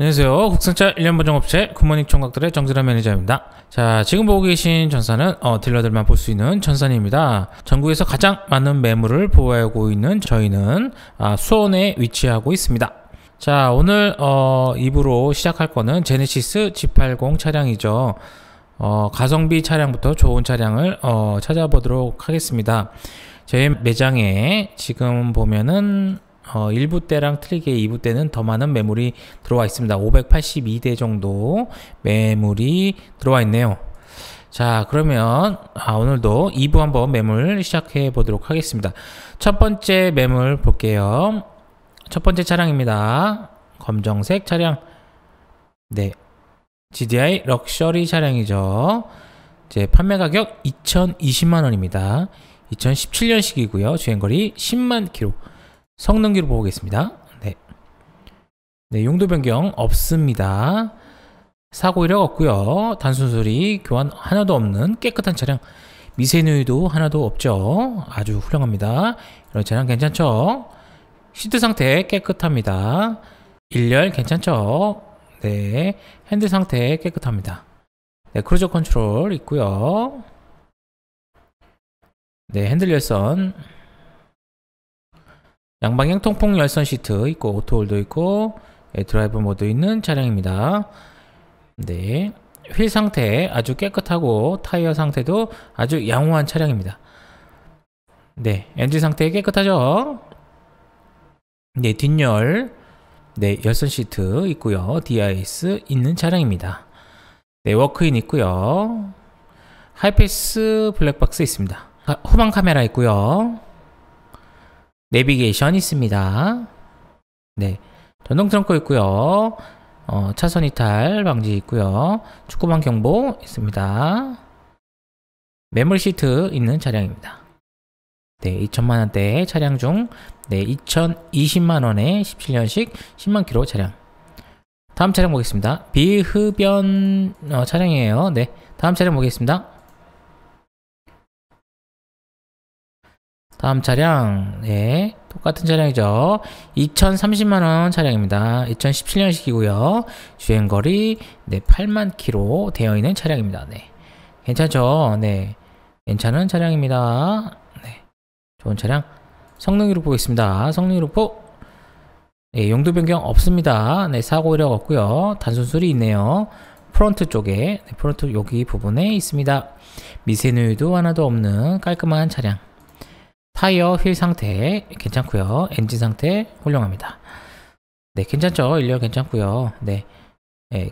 안녕하세요. 국산차 1년 보정업체 굿모닝 총각들의 정진환 매니저입니다. 자, 지금 보고 계신 전사는 어, 딜러들만 볼 수 있는 전산입니다. 전국에서 가장 많은 매물을 보유하고 있는 저희는 아, 수원에 위치하고 있습니다. 자, 오늘 어, 2부로 시작할 거는 제네시스 G80 차량이죠. 어, 가성비 차량부터 좋은 차량을 어, 찾아보도록 하겠습니다. 제 매장에 지금 보면은 어, 1부 때랑 트리게 2부 때는 더 많은 매물이 들어와 있습니다. 582대 정도 매물이 들어와 있네요. 자 그러면 아, 오늘도 2부 한번 매물 시작해 보도록 하겠습니다. 첫 번째 매물 볼게요. 첫 번째 차량입니다. 검정색 차량 네 GDI 럭셔리 차량이죠. 이제 판매 가격 2,020만 원입니다. 2017년식이고요. 주행거리 10만 킬로. 성능 기록 보겠습니다. 네. 네, 용도 변경 없습니다. 사고 이력 없고요. 단순 소리 교환 하나도 없는 깨끗한 차량. 미세누이도 하나도 없죠. 아주 훌륭합니다. 이런 차량 괜찮죠? 시트 상태 깨끗합니다. 일렬 괜찮죠? 네. 핸들 상태 깨끗합니다. 네, 크루저 컨트롤 있고요. 네, 핸들 열선 양방향 통풍 열선 시트 있고 오토홀도 있고 예, 드라이브 모드 있는 차량입니다. 네. 휠 상태 아주 깨끗하고 타이어 상태도 아주 양호한 차량입니다. 네, 엔진 상태 깨끗하죠? 네, 뒷열, 네, 열선 시트 있고요. DIS 있는 차량입니다. 네, 워크인 있고요. 하이패스 블랙박스 있습니다. 아, 후방 카메라 있고요. 내비게이션 있습니다. 네. 전동 트렁크 있고요. 어, 차선 이탈 방지 있고요. 축구방 경보 있습니다. 매물 시트 있는 차량입니다. 네, 2천만 원대 차량 중 네, 2,020만 원에 17년식 10만 킬로 차량. 다음 차량 보겠습니다. 비흡연 어, 차량이에요. 네, 다음 차량 보겠습니다. 다음 차량 네 똑같은 차량이죠 2030만원 차량입니다 2017년식이고요 주행거리 네 8만 키로 되어 있는 차량입니다 네 괜찮죠 네 괜찮은 차량입니다 네 좋은 차량 성능유로 보겠습니다 성능유로 네, 용도 변경 없습니다. 네, 사고 이력 없고요. 단순 수리 있네요. 프론트 쪽에, 네, 프론트 여기 부분에 있습니다. 미세누유도 하나도 없는 깔끔한 차량. 타이어 휠 상태 괜찮고요 엔진 상태 훌륭합니다 네 괜찮죠 일렬 괜찮고요 네, 네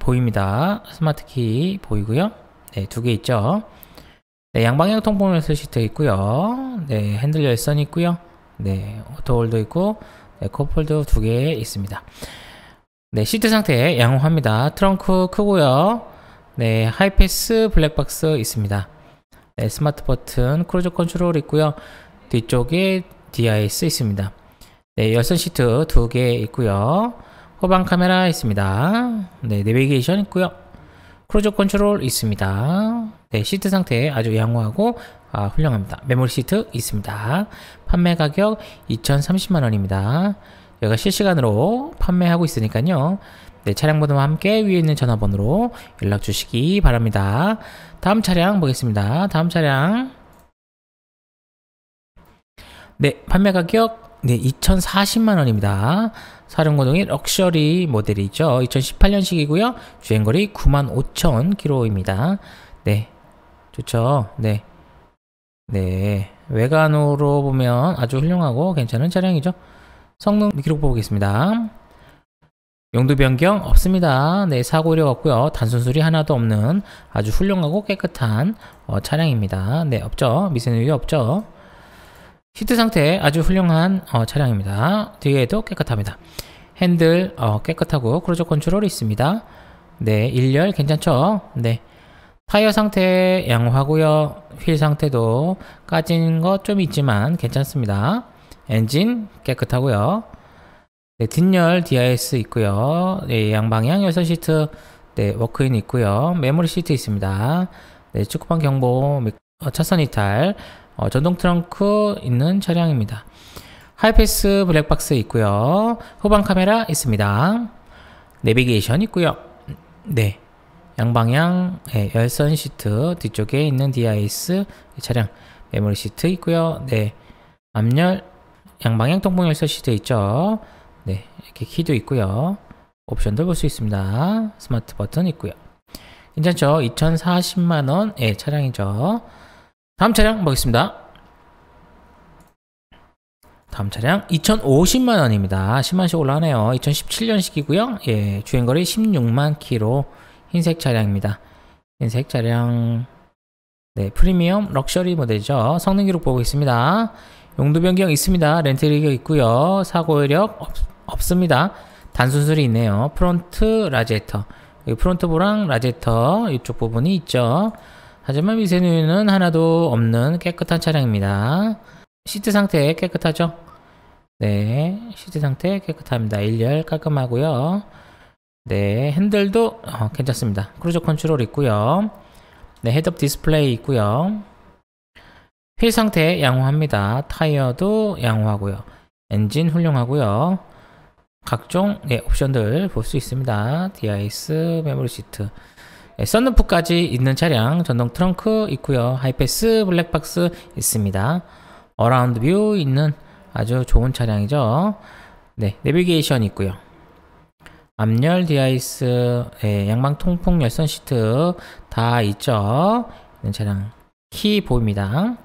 보입니다 스마트 키 보이고요 네두 개 있죠 네, 양방향 통풍열쇠 시트 있고요 네 핸들 열선 있고요 네 오토홀도 있고 네, 코폴도 두개 있습니다 네 시트 상태 양호합니다 트렁크 크고요 네 하이패스 블랙박스 있습니다 네, 스마트 버튼, 크루즈 컨트롤 있고요. 뒤쪽에 DIS 있습니다. 네, 열선 시트 두 개 있고요. 후방 카메라 있습니다. 네, 내비게이션 있고요. 크루즈 컨트롤 있습니다. 네, 시트 상태 아주 양호하고 아, 훌륭합니다. 메모리 시트 있습니다. 판매 가격 2,030만 원입니다. 여기가 실시간으로 판매하고 있으니까요. 네, 차량 번호와 함께 위에 있는 전화번호로 연락 주시기 바랍니다. 다음 차량 보겠습니다. 다음 차량 네, 판매 가격 네, 2,040만 원입니다. 사륜고동의 럭셔리 모델이죠. 2018년식이고요. 주행거리 9 5 0 0 0입니다 네, 좋죠. 네, 네, 외관으로 보면 아주 훌륭하고 괜찮은 차량이죠. 성능 기록 보겠습니다. 용도 변경 없습니다. 네, 사고 력 없고요. 단순 수리 하나도 없는 아주 훌륭하고 깨끗한 어, 차량입니다. 네, 없죠. 미세누유 없죠. 히트 상태 아주 훌륭한 어, 차량입니다. 뒤에도 깨끗합니다. 핸들 어, 깨끗하고 크루즈 컨트롤이 있습니다. 네, 일렬 괜찮죠? 네. 타이어 상태 양호하고요. 휠 상태도 까진 것 좀 있지만 괜찮습니다. 엔진 깨끗하고요. 네, 뒷열 DIS 있고요. 네, 양방향 열선 시트 네, 워크인 있고요. 메모리 시트 있습니다. 네, 축구판 경보, 어, 차선 이탈, 어, 전동 트렁크 있는 차량입니다. 하이패스 블랙박스 있고요. 후방 카메라 있습니다. 내비게이션 있고요. 네. 양방향 네, 열선 시트 뒤쪽에 있는 DIS 차량 메모리 시트 있고요. 네. 앞열 양방향 통풍 열선 시트 있죠. 네, 이렇게 키도 있고요. 옵션도 볼 수 있습니다. 스마트 버튼 있고요. 괜찮죠? 2040만원 의 예, 차량이죠. 다음 차량 보겠습니다. 다음 차량 2050만 원입니다. 10만씩 올라가네요. 2017년식이고요. 예, 주행거리 16만 키로 흰색 차량입니다. 흰색 차량 네, 프리미엄 럭셔리 모델이죠. 성능 기록 보고 있습니다. 용도 변경 있습니다. 렌트 이력 있고요. 사고 이력 없습니다. 없습니다. 단순 술이 있네요. 프론트 라지에터. 여기 프론트 보랑 라지에터 이쪽 부분이 있죠. 하지만 미세누유는 하나도 없는 깨끗한 차량입니다. 시트 상태 깨끗하죠? 네, 시트 상태 깨끗합니다. 일렬 깔끔하고요. 네, 핸들도 어, 괜찮습니다. 크루즈 컨트롤 있고요. 네, 헤드업 디스플레이 있고요. 휠 상태 양호합니다. 타이어도 양호하고요. 엔진 훌륭하고요. 각종 예, 옵션들 볼 수 있습니다. 디아이스, 메모리 시트, 예, 썬루프까지 있는 차량, 전동 트렁크 있고요. 하이패스, 블랙박스 있습니다. 어라운드 뷰 있는 아주 좋은 차량이죠. 네, 내비게이션 있고요. 앞열 디아이스, 예, 양방 통풍 열선 시트 다 있죠. 있는 차량 키 보입니다.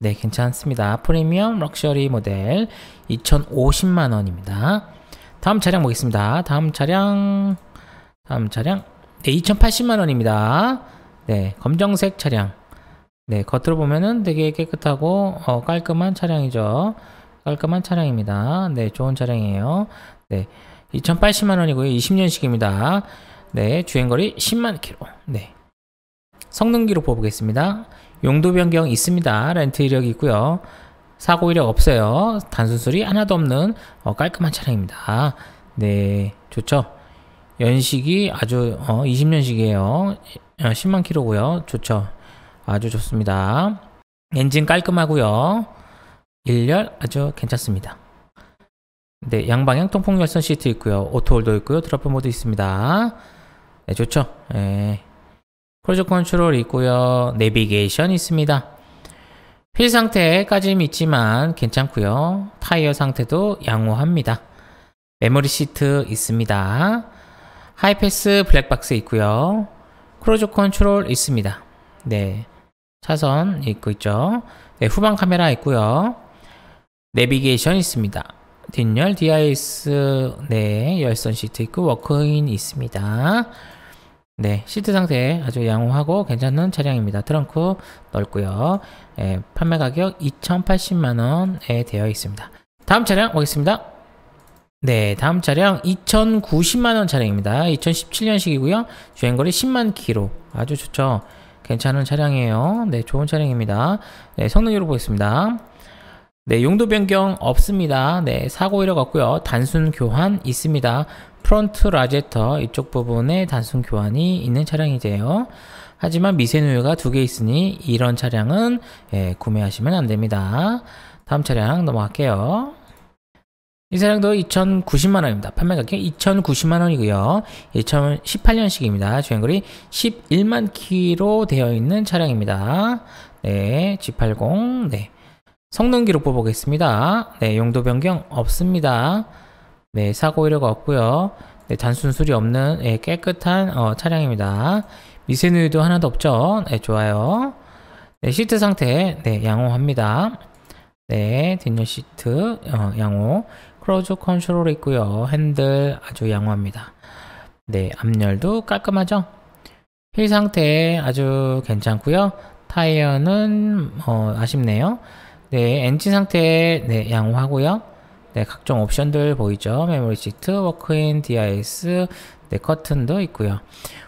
네, 괜찮습니다. 프리미엄 럭셔리 모델 2,050만 원입니다. 다음 차량 보겠습니다. 다음 차량, 다음 차량. 네, 2,080만원입니다. 네, 검정색 차량. 네, 겉으로 보면은 되게 깨끗하고, 어, 깔끔한 차량이죠. 깔끔한 차량입니다. 네, 좋은 차량이에요. 네, 2,080만원이고요. 20년식입니다. 네, 주행거리 10만 킬로. 네. 성능 기로뽑아 보겠습니다. 용도 변경 있습니다. 렌트 이력이 있고요. 사고 이력 없어요. 단순 수리 하나도 없는 어, 깔끔한 차량입니다. 네, 좋죠. 연식이 아주 어, 20년식이에요. 10만 어, 키로고요 좋죠. 아주 좋습니다. 엔진 깔끔하고요. 일열 아주 괜찮습니다. 네, 양방향 통풍 열선 시트 있고요. 오토홀도 있고요. 드롭프 모드 있습니다. 네, 좋죠. 네. 예. 크루즈 컨트롤 있고요. 내비게이션 있습니다. 휠 상태까지는 있지만 괜찮고요. 타이어 상태도 양호합니다. 메모리 시트 있습니다. 하이패스 블랙박스 있고요. 크루즈 컨트롤 있습니다. 네, 차선 있고 있죠. 네, 후방 카메라 있고요. 내비게이션 있습니다. 뒷열 DIS 네 열선 시트 있고 워크인 있습니다. 네, 시트 상태 아주 양호하고 괜찮은 차량입니다. 트렁크 넓고요. 예, 판매 가격 2,080만원에 되어 있습니다. 다음 차량 보겠습니다. 네, 다음 차량 2,090만원 차량입니다. 2017년식이고요. 주행거리 10만 키로. 아주 좋죠. 괜찮은 차량이에요. 네, 좋은 차량입니다. 네, 성능으로 보겠습니다. 네, 용도 변경 없습니다. 네, 사고 이력 없고요. 단순 교환 있습니다. 프론트 라제터 이쪽 부분에 단순 교환이 있는 차량이제요. 하지만 미세누유가 두 개 있으니 이런 차량은 예, 구매하시면 안 됩니다. 다음 차량 넘어갈게요. 이 차량도 2,090만원입니다. 판매가격 2,090만원이고요. 2018년식입니다. 주행거리 11만 키로 되어 있는 차량입니다. 네, G80, 네. 성능 기록부 보겠습니다. 네, 용도 변경 없습니다. 네, 사고 이력 없고요. 네, 단순 수리 없는 네, 깨끗한 어, 차량입니다. 미세누유도 하나도 없죠. 네, 좋아요. 네, 시트 상태 네, 양호합니다. 네, 뒷열 시트 어, 양호. 크로즈 컨트롤 있고요. 핸들 아주 양호합니다. 네, 앞열도 깔끔하죠? 휠 상태 아주 괜찮고요. 타이어는 어, 아쉽네요. 네, 엔진 상태 네, 양호하고요. 네, 각종 옵션들 보이죠. 메모리 시트, 워크인, DIS, 네, 커튼도 있고요.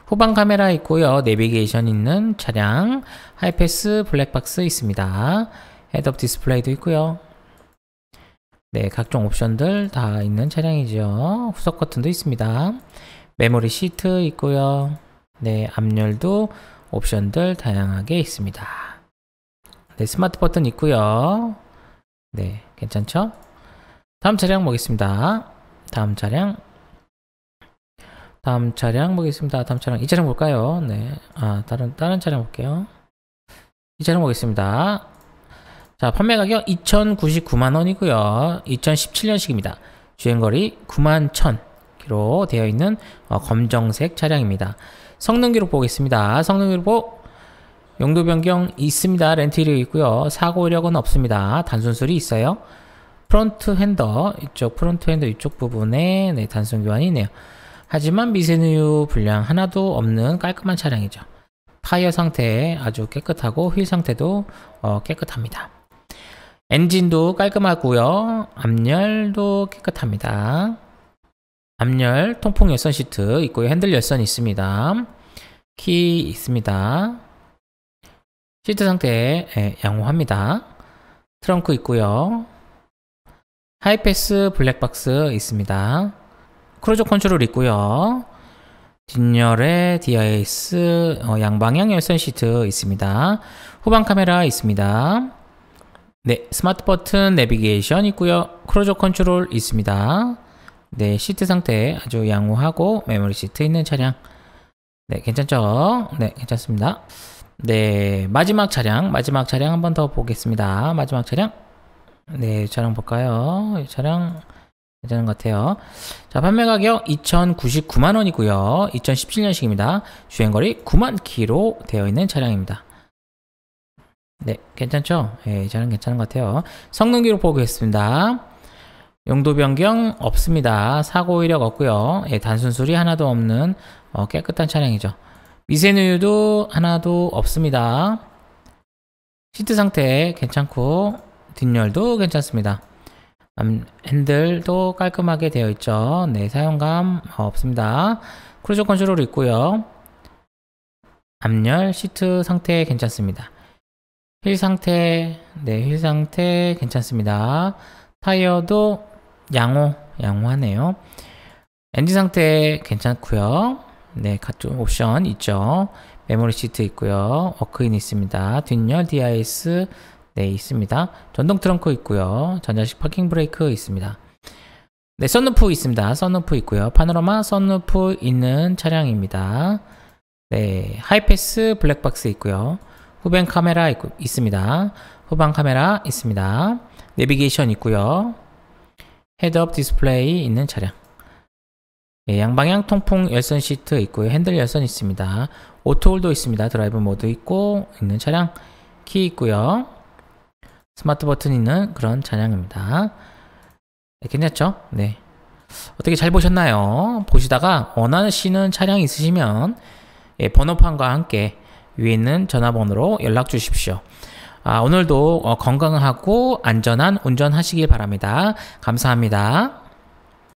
후방 카메라 있고요. 내비게이션 있는 차량, 하이패스, 블랙박스 있습니다. 헤드업 디스플레이도 있고요. 네, 각종 옵션들 다 있는 차량이죠. 후석 커튼도 있습니다. 메모리 시트 있고요. 네, 압열도 옵션들 다양하게 있습니다. 네, 스마트 버튼 있고요. 네, 괜찮죠? 다음 차량 보겠습니다. 다음 차량. 다음 차량 보겠습니다. 다음 차량 이 차량 볼까요? 네. 아, 다른 다른 차량 볼게요. 이 차량 보겠습니다. 자, 판매 가격 2,099만 원이고요. 2017년식입니다. 주행거리 9 1 0 0로 0 k 되어 있는 어, 검정색 차량입니다. 성능 기록 보겠습니다. 성능 기록 보 용도 변경 있습니다. 렌트힐이 있고요. 사고 이력은 없습니다. 단순 수이 있어요. 프론트 핸더 이쪽 프론트 핸더 이쪽 부분에 네, 단순 교환이 있네요. 하지만 미세누유 분량 하나도 없는 깔끔한 차량이죠. 타이어 상태 아주 깨끗하고 휠 상태도 어, 깨끗합니다. 엔진도 깔끔하고요. 암열도 깨끗합니다. 암열 통풍 열선 시트 있고요. 핸들 열선 있습니다. 키 있습니다. 시트 상태에 예, 양호합니다. 트렁크 있고요. 하이패스 블랙박스 있습니다. 크루즈 컨트롤 있고요. 진열의 DIS 어, 양방향 열선 시트 있습니다. 후방 카메라 있습니다. 네, 스마트 버튼 내비게이션 있고요. 크루즈 컨트롤 있습니다. 네, 시트 상태 아주 양호하고 메모리 시트 있는 차량. 네, 괜찮죠? 네, 괜찮습니다. 네, 마지막 차량, 마지막 차량 한 번 더 보겠습니다. 마지막 차량. 네, 차량 볼까요? 차량 괜찮은 것 같아요. 자, 판매 가격 2,099만 원이고요. 2017년식입니다. 주행거리 9만 키로 되어 있는 차량입니다. 네, 괜찮죠? 예, 네, 차량 괜찮은 것 같아요. 성능 기록 보겠습니다. 용도 변경 없습니다. 사고 이력 없고요. 예, 단순 수리 하나도 없는 어, 깨끗한 차량이죠. 미세누유도 하나도 없습니다. 시트 상태 괜찮고 뒷열도 괜찮습니다. 음, 핸들도 깔끔하게 되어 있죠. 네, 사용감 없습니다. 크루즈 컨트롤 있고요. 앞열 시트 상태 괜찮습니다. 휠 상태, 네, 휠 상태 괜찮습니다. 타이어도 양호, 양호하네요. 엔진 상태 괜찮고요. 네, 각종 옵션 있죠. 메모리 시트 있고요. 워크인 있습니다. 뒷열 DIS 네, 있습니다. 전동 트렁크 있고요. 전자식 파킹 브레이크 있습니다. 네, 선루프 있습니다. 선루프 있고요. 파노라마 선루프 있는 차량입니다. 네, 하이패스 블랙박스 있고요. 후방 카메라 있, 있습니다. 후방 카메라 있습니다. 내비게이션 있고요. 헤드업 디스플레이 있는 차량. 예, 양방향 통풍 열선 시트 있고요. 핸들 열선 있습니다. 오토홀도 있습니다. 드라이브 모드 있고 있는 차량 키 있고요. 스마트 버튼 있는 그런 차량입니다. 네, 괜찮죠? 네. 어떻게 잘 보셨나요? 보시다가 원하시는 차량 있으시면 예, 번호판과 함께 위에 있는 전화번호로 연락 주십시오. 아, 오늘도 어, 건강하고 안전한 운전하시길 바랍니다. 감사합니다.